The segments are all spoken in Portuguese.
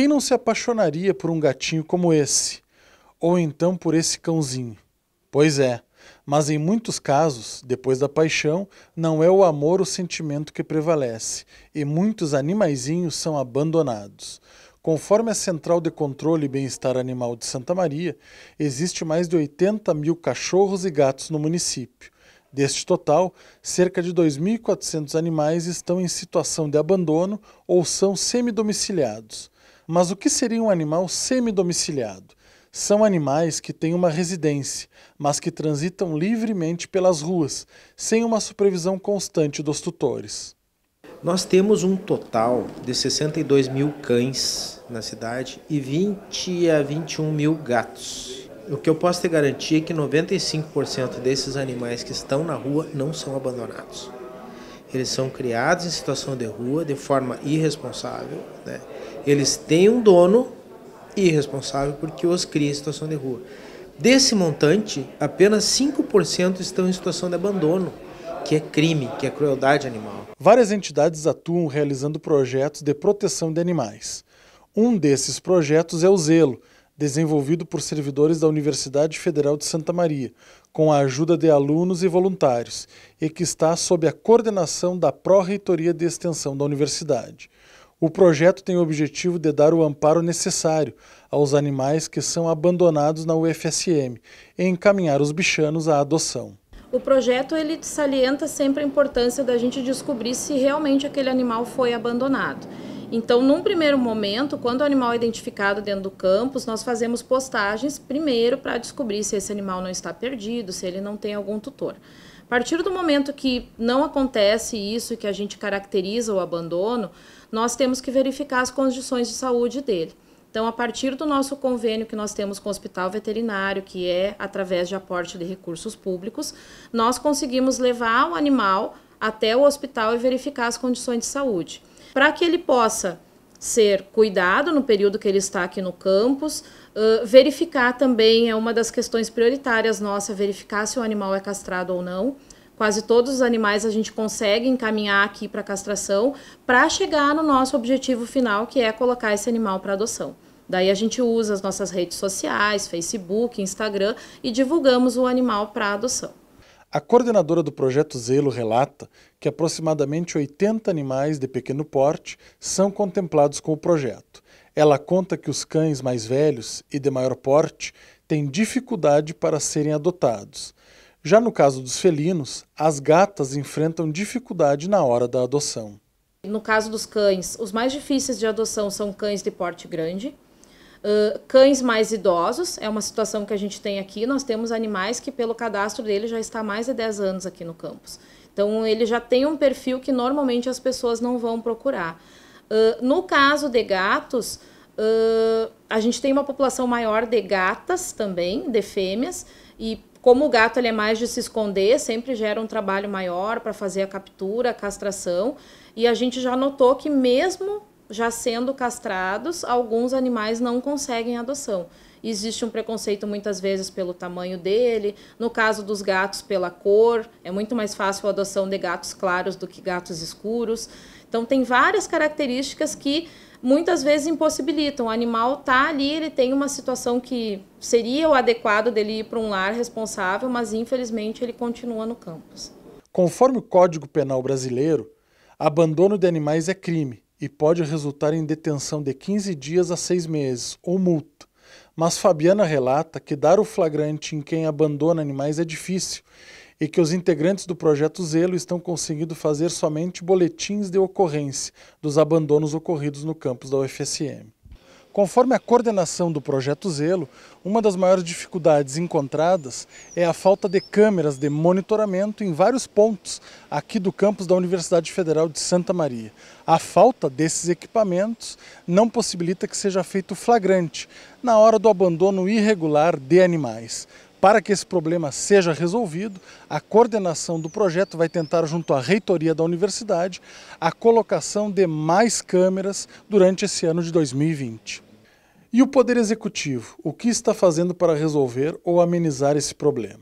Quem não se apaixonaria por um gatinho como esse? Ou então por esse cãozinho? Pois é, mas em muitos casos, depois da paixão, não é o amor o sentimento que prevalece, e muitos animaizinhos são abandonados. Conforme a Central de Controle e Bem-Estar Animal de Santa Maria, existe mais de 80 mil cachorros e gatos no município. Deste total, cerca de 2.400 animais estão em situação de abandono ou são semidomiciliados. Mas o que seria um animal semidomiciliado? São animais que têm uma residência, mas que transitam livremente pelas ruas, sem uma supervisão constante dos tutores. Nós temos um total de 62 mil cães na cidade e 20 a 21 mil gatos. O que eu posso te garantir é que 95% desses animais que estão na rua não são abandonados eles são criados em situação de rua de forma irresponsável. Né? Eles têm um dono irresponsável porque os cria em situação de rua. Desse montante, apenas 5% estão em situação de abandono, que é crime, que é crueldade animal. Várias entidades atuam realizando projetos de proteção de animais. Um desses projetos é o Zelo, desenvolvido por servidores da Universidade Federal de Santa Maria, com a ajuda de alunos e voluntários, e que está sob a coordenação da Pró-Reitoria de Extensão da Universidade. O projeto tem o objetivo de dar o amparo necessário aos animais que são abandonados na UFSM e encaminhar os bichanos à adoção. O projeto ele salienta sempre a importância da gente descobrir se realmente aquele animal foi abandonado. Então, num primeiro momento, quando o animal é identificado dentro do campus, nós fazemos postagens primeiro para descobrir se esse animal não está perdido, se ele não tem algum tutor. A partir do momento que não acontece isso, que a gente caracteriza o abandono, nós temos que verificar as condições de saúde dele. Então, a partir do nosso convênio que nós temos com o Hospital Veterinário, que é através de aporte de recursos públicos, nós conseguimos levar o animal até o hospital e verificar as condições de saúde para que ele possa ser cuidado no período que ele está aqui no campus, uh, verificar também, é uma das questões prioritárias nossa, verificar se o animal é castrado ou não. Quase todos os animais a gente consegue encaminhar aqui para castração para chegar no nosso objetivo final, que é colocar esse animal para adoção. Daí a gente usa as nossas redes sociais, Facebook, Instagram e divulgamos o animal para adoção. A coordenadora do projeto Zelo relata que aproximadamente 80 animais de pequeno porte são contemplados com o projeto. Ela conta que os cães mais velhos e de maior porte têm dificuldade para serem adotados. Já no caso dos felinos, as gatas enfrentam dificuldade na hora da adoção. No caso dos cães, os mais difíceis de adoção são cães de porte grande, cães mais idosos, é uma situação que a gente tem aqui. Nós temos animais que, pelo cadastro dele, já está há mais de 10 anos aqui no campus. Então, ele já tem um perfil que normalmente as pessoas não vão procurar. Uh, no caso de gatos, uh, a gente tem uma população maior de gatas também, de fêmeas, e como o gato ele é mais de se esconder, sempre gera um trabalho maior para fazer a captura, a castração. E a gente já notou que mesmo já sendo castrados, alguns animais não conseguem adoção. Existe um preconceito muitas vezes pelo tamanho dele, no caso dos gatos, pela cor. É muito mais fácil a adoção de gatos claros do que gatos escuros. Então, tem várias características que muitas vezes impossibilitam. O animal está ali, ele tem uma situação que seria o adequado dele ir para um lar responsável, mas infelizmente ele continua no campus. Conforme o Código Penal Brasileiro, abandono de animais é crime e pode resultar em detenção de 15 dias a 6 meses ou multa. Mas Fabiana relata que dar o flagrante em quem abandona animais é difícil e que os integrantes do projeto Zelo estão conseguindo fazer somente boletins de ocorrência dos abandonos ocorridos no campus da UFSM. Conforme a coordenação do projeto Zelo, uma das maiores dificuldades encontradas é a falta de câmeras de monitoramento em vários pontos aqui do campus da Universidade Federal de Santa Maria. A falta desses equipamentos não possibilita que seja feito flagrante na hora do abandono irregular de animais. Para que esse problema seja resolvido, a coordenação do projeto vai tentar, junto à reitoria da universidade, a colocação de mais câmeras durante esse ano de 2020. E o Poder Executivo, o que está fazendo para resolver ou amenizar esse problema?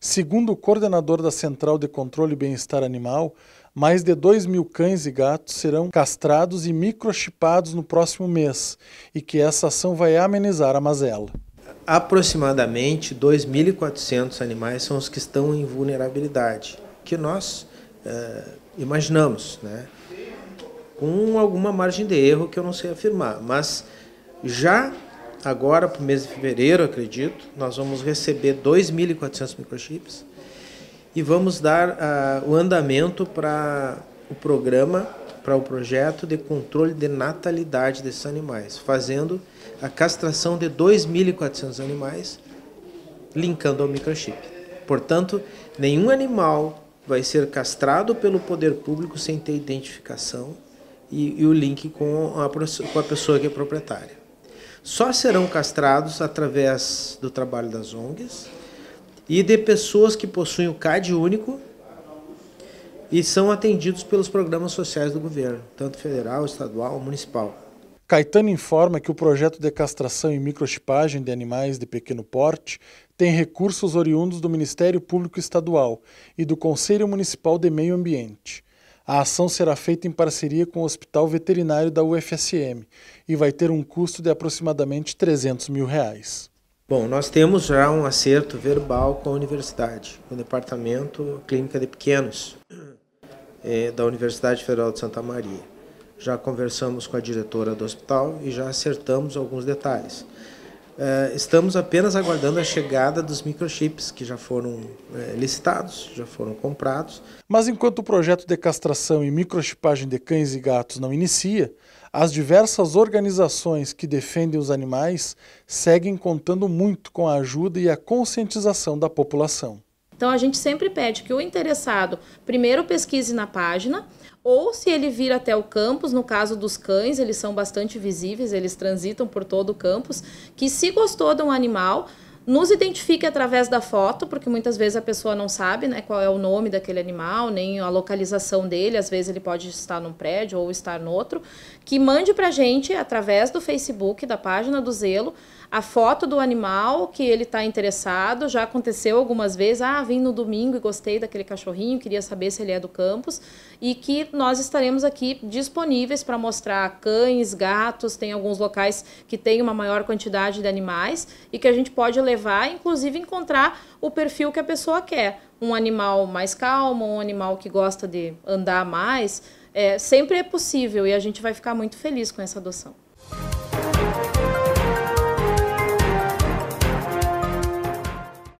Segundo o coordenador da Central de Controle e Bem-Estar Animal, mais de 2 mil cães e gatos serão castrados e microchipados no próximo mês e que essa ação vai amenizar a mazela aproximadamente 2.400 animais são os que estão em vulnerabilidade, que nós é, imaginamos, né? com alguma margem de erro que eu não sei afirmar, mas já agora, para o mês de fevereiro, acredito, nós vamos receber 2.400 microchips e vamos dar uh, o andamento para o programa para o projeto de controle de natalidade desses animais, fazendo a castração de 2.400 animais, linkando ao microchip. Portanto, nenhum animal vai ser castrado pelo poder público sem ter identificação e, e o link com a, com a pessoa que é proprietária. Só serão castrados através do trabalho das ONGs e de pessoas que possuem o CAD único e são atendidos pelos programas sociais do governo, tanto federal, estadual, municipal. Caetano informa que o projeto de castração e microchipagem de animais de pequeno porte tem recursos oriundos do Ministério Público Estadual e do Conselho Municipal de Meio Ambiente. A ação será feita em parceria com o Hospital Veterinário da UFSM e vai ter um custo de aproximadamente 300 mil reais. Bom, nós temos já um acerto verbal com a universidade, com o departamento Clínica de Pequenos. É, da Universidade Federal de Santa Maria. Já conversamos com a diretora do hospital e já acertamos alguns detalhes. É, estamos apenas aguardando a chegada dos microchips que já foram é, licitados, já foram comprados. Mas enquanto o projeto de castração e microchipagem de cães e gatos não inicia, as diversas organizações que defendem os animais seguem contando muito com a ajuda e a conscientização da população. Então a gente sempre pede que o interessado primeiro pesquise na página ou se ele vir até o campus, no caso dos cães, eles são bastante visíveis, eles transitam por todo o campus, que se gostou de um animal, nos identifique através da foto, porque muitas vezes a pessoa não sabe né, qual é o nome daquele animal, nem a localização dele, às vezes ele pode estar num prédio ou estar no outro, que mande para a gente através do Facebook, da página do Zelo, a foto do animal que ele está interessado. Já aconteceu algumas vezes, ah, vim no domingo e gostei daquele cachorrinho, queria saber se ele é do campus. E que nós estaremos aqui disponíveis para mostrar cães, gatos, tem alguns locais que tem uma maior quantidade de animais e que a gente pode levar, inclusive encontrar o perfil que a pessoa quer. Um animal mais calmo, um animal que gosta de andar mais. É, sempre é possível e a gente vai ficar muito feliz com essa adoção.